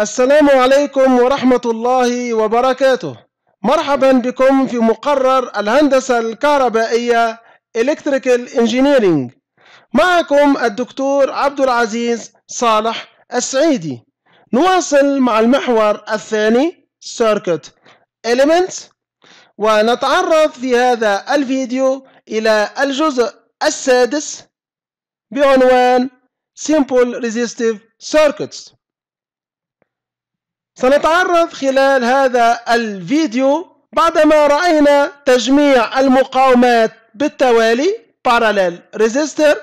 السلام عليكم ورحمة الله وبركاته مرحبا بكم في مقرر الهندسة الكهربائية Electrical Engineering معكم الدكتور عبد العزيز صالح السعيدي نواصل مع المحور الثاني Circuit Elements ونتعرض في هذا الفيديو إلى الجزء السادس بعنوان Simple Resistive Circuits سنتعرف خلال هذا الفيديو بعدما رأينا تجميع المقاومات بالتوالي parallel resistor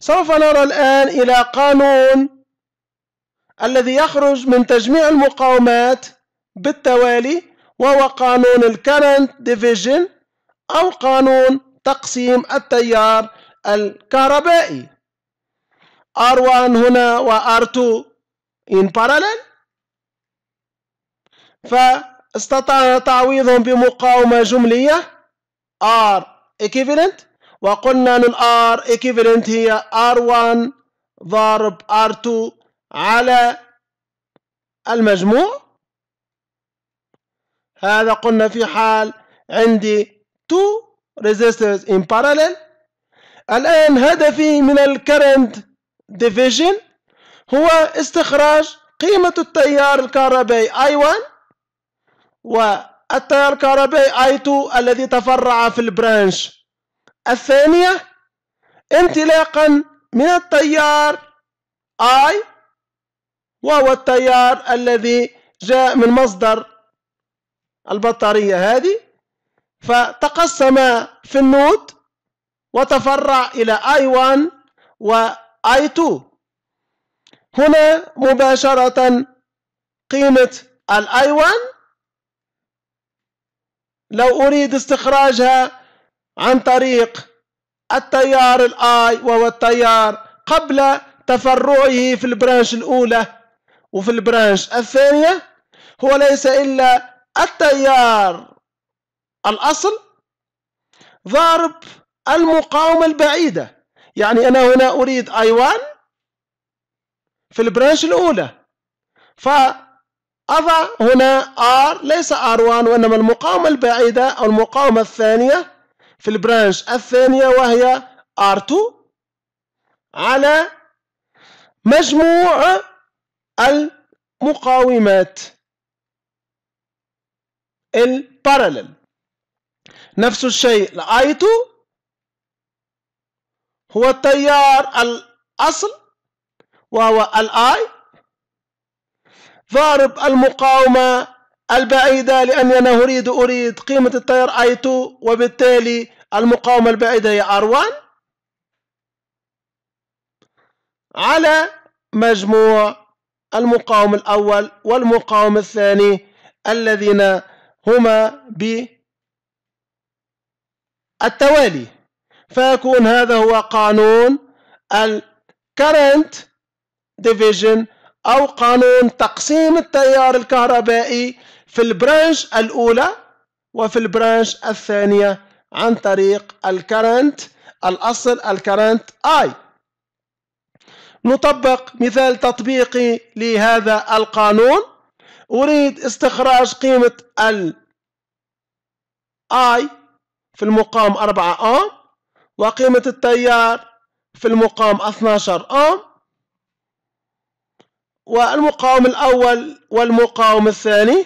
سوف نرى الآن إلى قانون الذي يخرج من تجميع المقاومات بالتوالي وهو قانون Current Division أو قانون تقسيم التيار الكهربائي R1 هنا و R2 in parallel فاستطعنا تعويضهم بمقاومة جملية R equivalent وقلنا أن R equivalent هي R1 ضرب R2 على المجموع هذا قلنا في حال عندي two resistors in parallel الآن هدفي من الكرنت division هو استخراج قيمة التيار الكهربائي I1 والتيار الكهربائي اي 2 الذي تفرع في البرانش الثانية انطلاقا من التيار اي وهو التيار الذي جاء من مصدر البطارية هذه فتقسم في النود وتفرع إلى I1 و I2 هنا مباشرة قيمة الاي I1 لو أريد استخراجها عن طريق التيار الآي وهو التيار قبل تفرعه في البرانش الأولى وفي البرانش الثانية هو ليس إلا التيار الأصل ضارب المقاومة البعيدة يعني أنا هنا أريد I1 في البرانش الأولى ف أضع هنا R ليس R1 وإنما المقاومة البعيدة أو المقاومة الثانية في البرانش الثانية وهي R2 على مجموع المقاومات البارلل نفس الشيء i 2 هو التيار الأصل وهو الاي ضارب المقاومة البعيدة لأني أنا أريد أريد قيمة التيار I2 وبالتالي المقاومة البعيدة هي R1 على مجموع المقاوم الأول والمقاوم الثاني الذين هما بالتوالي فيكون هذا هو قانون الكرنت ديفيجن أو قانون تقسيم التيار الكهربائي في البرانش الأولى وفي البرانش الثانية عن طريق الكرنت الأصل الكرنت I نطبق مثال تطبيقي لهذا القانون أريد استخراج قيمة ال I في المقام 4 أم وقيمة التيار في المقام 12 أم والمقاوم الأول والمقاوم الثاني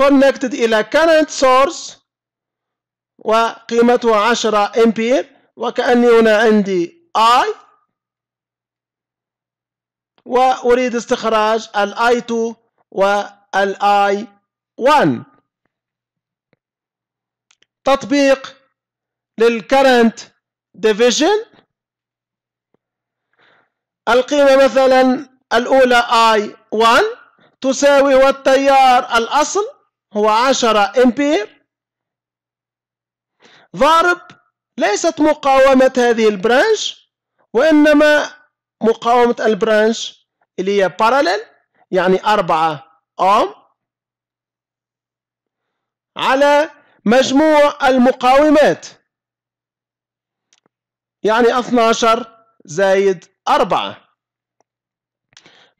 connected إلى current source وقيمته 10 أمبير وكأني هنا عندي I وأريد استخراج ال I2 وال I1 تطبيق للكرنت ديفيجن القيمة مثلا الأولى I1 تساوي والتيار الأصل هو 10 أمبير ضارب ليست مقاومة هذه البرانش وإنما مقاومة البرانش اللي هي باراليل يعني 4 أوم على مجموع المقاومات يعني 12 زايد 4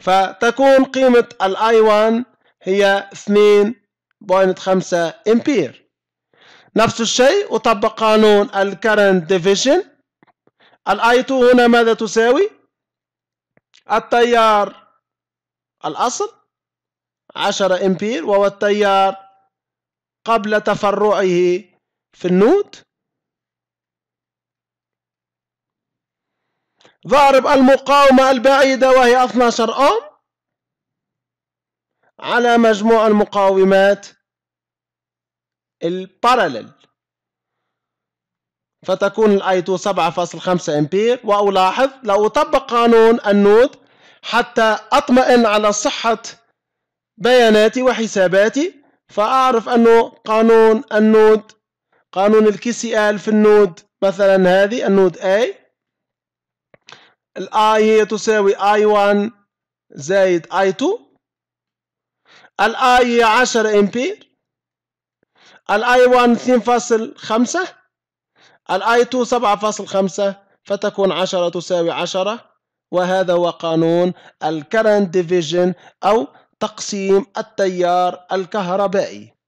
فتكون قيمة الاي 1 هي 2.5 امبير نفس الشيء أطبق قانون الكرنت ديفيجن الاي 2 هنا ماذا تساوي التيار الأصل 10 امبير وهو التيار قبل تفرعه في النود ضارب المقاومة البعيدة وهي 12 أوم على مجموع المقاومات الباراليل فتكون الاي 2 7.5 امبير والاحظ لو اطبق قانون النود حتى اطمئن على صحة بياناتي وحساباتي فاعرف انه قانون النود قانون الكي سي ال في النود مثلا هذه النود A الآي هي تساوي I1 زائد I2 الآي هي 10 أمبير الآي 1 2.5 الآي 2 7.5 فتكون 10 تساوي 10 وهذا هو قانون الكرنت ديفيجن أو تقسيم التيار الكهربائي